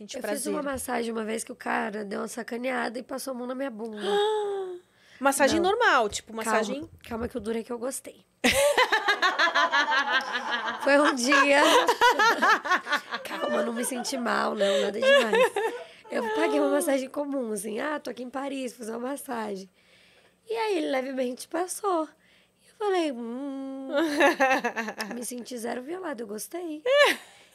eu prazer. fiz uma massagem uma vez que o cara deu uma sacaneada e passou a mão na minha bunda. massagem Não. normal, tipo massagem. Calma, calma que o duro é que eu gostei. Foi um dia. Calma, não me senti mal, não, nada demais. Eu paguei uma massagem comum, assim, ah, tô aqui em Paris, fazer uma massagem. E aí ele levemente passou. Eu falei, hum. me senti zero violado, eu gostei.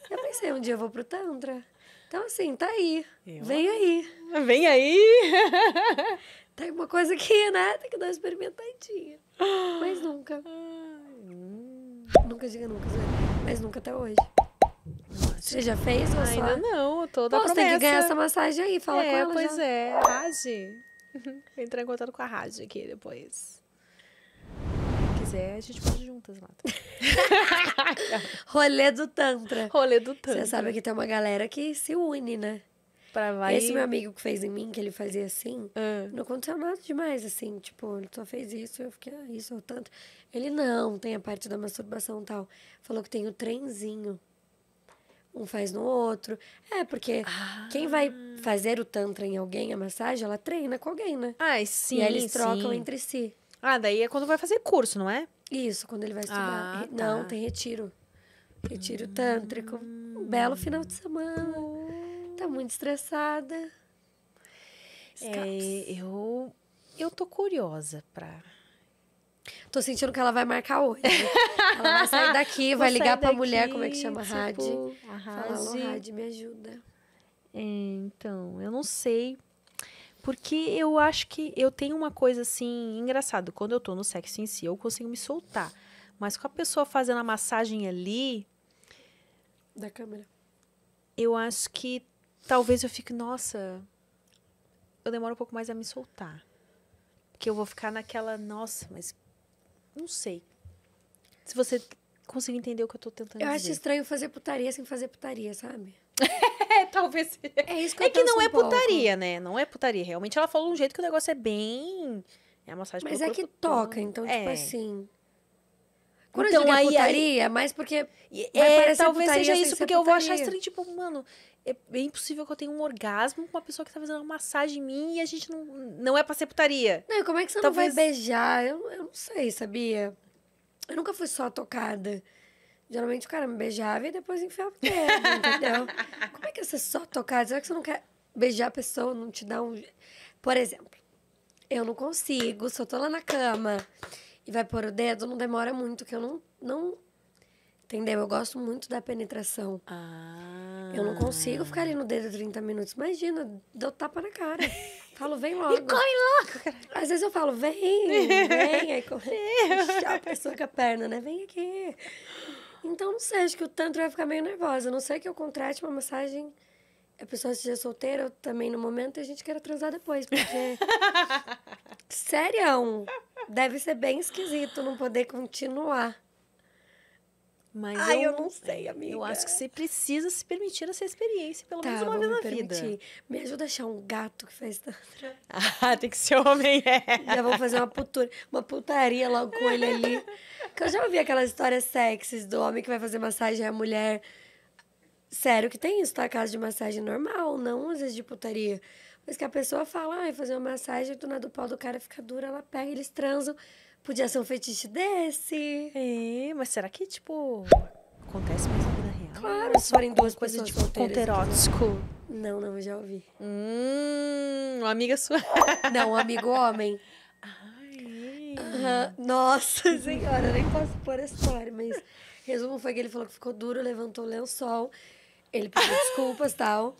Eu pensei, um dia eu vou pro Tantra. Então, assim, tá aí. Eu... Vem aí. Vem aí! tem uma coisa aqui, né? Tem que dar uma experimentadinha. Mas nunca. Hum. nunca diga nunca, Zé. Mas nunca até hoje. Você já fez ou Ainda não, toda Pô, a promessa. Você tem que ganhar essa massagem aí, fala é, com ela pois já. é, Raj. Entrar em contato com a rádio aqui depois. Se quiser, a gente pode juntas lá. Rolê do Tantra. Rolê do Tantra. Você sabe que tem uma galera que se une, né? Pra vai... Esse meu amigo que fez em mim, que ele fazia assim, ah. não aconteceu nada demais, assim. Tipo, ele só fez isso, eu fiquei, ah, isso é ou tanto. Ele, não, tem a parte da masturbação e tal. Falou que tem o trenzinho um faz no outro. É, porque ah. quem vai fazer o tantra em alguém, a massagem, ela treina com alguém, né? Ai, sim. E aí eles trocam entre si. Ah, daí é quando vai fazer curso, não é? Isso, quando ele vai estudar. Ah, tá. Não, tem retiro. Retiro hum. tântrico. Um belo final de semana. Tá muito estressada. É, eu, eu tô curiosa pra. Tô sentindo que ela vai marcar hoje. ela vai sair daqui, vai ligar pra mulher, como é que chama? Tipo, Rádio. Falar, Rádio, me ajuda. É, então, eu não sei. Porque eu acho que eu tenho uma coisa assim, engraçado. Quando eu tô no sexo em si, eu consigo me soltar. Mas com a pessoa fazendo a massagem ali. Da câmera. Eu acho que talvez eu fique, nossa. Eu demoro um pouco mais a me soltar. Porque eu vou ficar naquela, nossa, mas. Não sei. Se você conseguir entender o que eu tô tentando eu dizer. Eu acho estranho fazer putaria sem fazer putaria, sabe? É, talvez. É isso que eu É que não um é né? putaria, pouco. né? Não é putaria. Realmente ela falou um jeito que o negócio é bem. É a massagem Mas é que toca, então, tipo é. tipo assim. Quando então, eu digo é aí, putaria, aí... É mas porque. É, talvez seja isso, porque eu vou achar estranho, tipo, mano, é, é impossível que eu tenha um orgasmo com uma pessoa que tá fazendo uma massagem em mim e a gente não, não é pra ser putaria. Não, como é que você talvez... não vai beijar? Eu, eu não sei, sabia? Eu nunca fui só tocada. Geralmente o cara me beijava e depois enfiava o dedo, entendeu? Como é que é você só tocar? Será que você não quer beijar a pessoa, não te dá um. Por exemplo, eu não consigo, se eu tô lá na cama e vai pôr o dedo, não demora muito, que eu não. não entendeu? Eu gosto muito da penetração. Ah. Eu não consigo ficar ali no dedo 30 minutos. Imagina, dou tapa na cara. Falo, vem logo. E corre logo! Cara. Às vezes eu falo, vem, vem. Aí corre. a pessoa com a perna, né? Vem aqui. Então, não sei, acho que o tantra vai ficar meio nervosa. A não sei que eu contrate uma massagem a pessoa seja solteira também no momento a gente queira transar depois, porque. Sério, deve ser bem esquisito não poder continuar. Mas Ai, eu, eu não sei, amiga. Eu acho que você precisa se permitir essa experiência, pelo tá, menos uma vez na permitir. vida. Me ajuda a achar um gato que faz tantra. ah, tem que ser homem, é. Já vou fazer uma, putura, uma putaria logo com ele ali. que eu já ouvi aquelas histórias sexys do homem que vai fazer massagem e a mulher. Sério que tem isso, tá? Caso de massagem normal, não às vezes de putaria. Mas que a pessoa fala, ah, fazer uma massagem, do nada o pau do cara fica duro, ela pega, eles transam. Podia ser um fetiche desse. É, mas será que, tipo, acontece mais na vida real? Claro, se forem duas coisas de tipo, Não, Não, não, já ouvi. Hum, uma amiga sua. Não, um amigo homem. Uhum. Nossa senhora, nem posso pôr a história, mas resumo foi que ele falou que ficou duro, levantou o lençol, ele pediu desculpas e tal.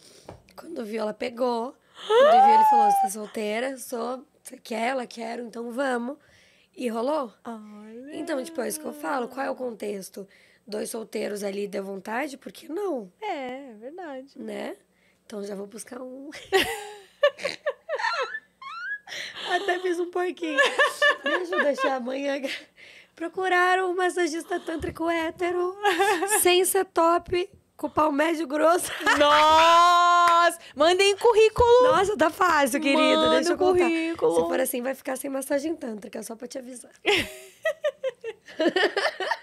Quando viu, ela pegou. Quando viu, ele falou: Você tá solteira? Sou. Você quer? Ela quero, então vamos. E rolou. Olha. Então, tipo, é isso que eu falo. Qual é o contexto? Dois solteiros ali deu vontade? Por que não? É, é verdade. Né? Então já vou buscar um. Até fiz um porquinho. Me ajuda a amanhã. Procuraram um massagista tântrico hétero, sem ser top, com pau médio grosso. Nossa! Mandem currículo! Nossa, tá fácil, querida. Manda Deixa eu contar. Currículo. Se for assim, vai ficar sem massagem tântrica, só pra te avisar.